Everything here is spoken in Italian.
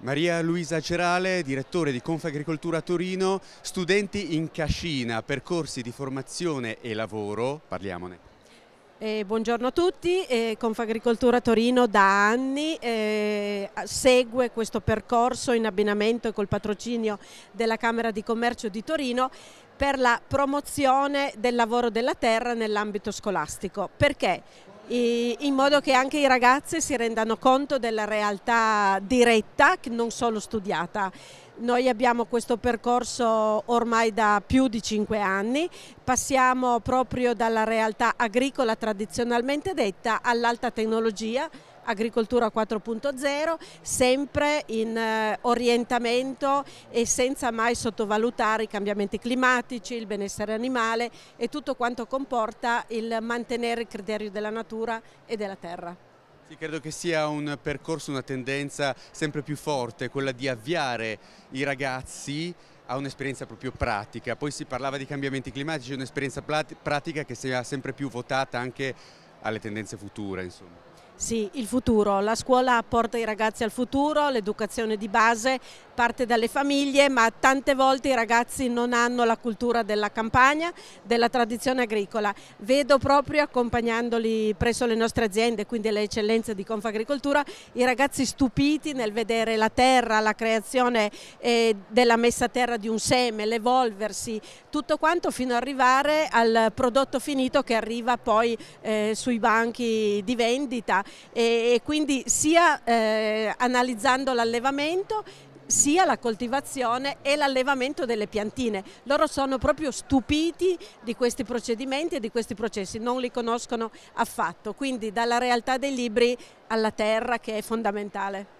Maria Luisa Cerale, direttore di Confagricoltura Torino, studenti in cascina, percorsi di formazione e lavoro, parliamone. Eh, buongiorno a tutti, eh, Confagricoltura Torino da anni eh, segue questo percorso in abbinamento col patrocinio della Camera di Commercio di Torino per la promozione del lavoro della terra nell'ambito scolastico. Perché? in modo che anche i ragazzi si rendano conto della realtà diretta, non solo studiata. Noi abbiamo questo percorso ormai da più di cinque anni, passiamo proprio dalla realtà agricola tradizionalmente detta all'alta tecnologia, Agricoltura 4.0, sempre in eh, orientamento e senza mai sottovalutare i cambiamenti climatici, il benessere animale e tutto quanto comporta il mantenere il criterio della natura e della terra. Sì, credo che sia un percorso, una tendenza sempre più forte, quella di avviare i ragazzi a un'esperienza proprio pratica. Poi si parlava di cambiamenti climatici, un'esperienza pratica che sia sempre più votata anche alle tendenze future. Insomma. Sì, il futuro. La scuola porta i ragazzi al futuro, l'educazione di base parte dalle famiglie, ma tante volte i ragazzi non hanno la cultura della campagna, della tradizione agricola. Vedo proprio accompagnandoli presso le nostre aziende, quindi le eccellenze di Confagricoltura, i ragazzi stupiti nel vedere la terra, la creazione eh, della messa a terra di un seme, l'evolversi, tutto quanto fino ad arrivare al prodotto finito che arriva poi eh, sui banchi di vendita e, e quindi sia eh, analizzando l'allevamento sia la coltivazione e l'allevamento delle piantine. Loro sono proprio stupiti di questi procedimenti e di questi processi, non li conoscono affatto, quindi dalla realtà dei libri alla terra che è fondamentale.